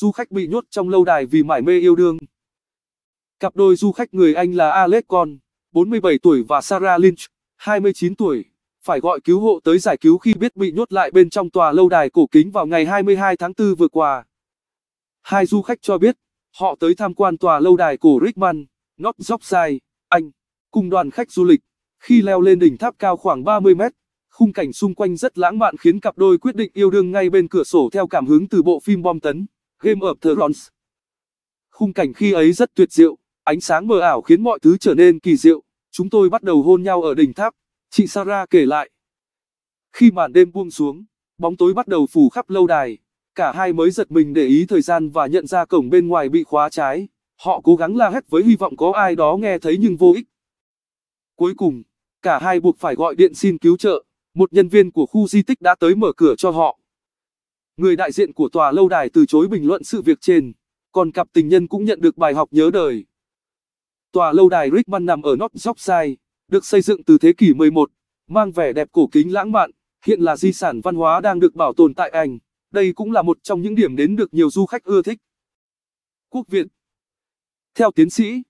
du khách bị nhốt trong lâu đài vì mải mê yêu đương. Cặp đôi du khách người Anh là Alex Con, 47 tuổi và Sarah Lynch, 29 tuổi, phải gọi cứu hộ tới giải cứu khi biết bị nhốt lại bên trong tòa lâu đài cổ kính vào ngày 22 tháng 4 vừa qua. Hai du khách cho biết, họ tới tham quan tòa lâu đài cổ Rickman, North Yorkshire, Anh, cùng đoàn khách du lịch. Khi leo lên đỉnh tháp cao khoảng 30 mét, khung cảnh xung quanh rất lãng mạn khiến cặp đôi quyết định yêu đương ngay bên cửa sổ theo cảm hứng từ bộ phim bom tấn. Game of Thrones. Khung cảnh khi ấy rất tuyệt diệu, ánh sáng mờ ảo khiến mọi thứ trở nên kỳ diệu. Chúng tôi bắt đầu hôn nhau ở đỉnh tháp, chị Sarah kể lại. Khi màn đêm buông xuống, bóng tối bắt đầu phủ khắp lâu đài. Cả hai mới giật mình để ý thời gian và nhận ra cổng bên ngoài bị khóa trái. Họ cố gắng la hét với hy vọng có ai đó nghe thấy nhưng vô ích. Cuối cùng, cả hai buộc phải gọi điện xin cứu trợ. Một nhân viên của khu di tích đã tới mở cửa cho họ. Người đại diện của tòa lâu đài từ chối bình luận sự việc trên, còn cặp tình nhân cũng nhận được bài học nhớ đời. Tòa lâu đài Rickman nằm ở North Yorkshire, được xây dựng từ thế kỷ 11, mang vẻ đẹp cổ kính lãng mạn, hiện là di sản văn hóa đang được bảo tồn tại Anh. Đây cũng là một trong những điểm đến được nhiều du khách ưa thích. Quốc viện Theo tiến sĩ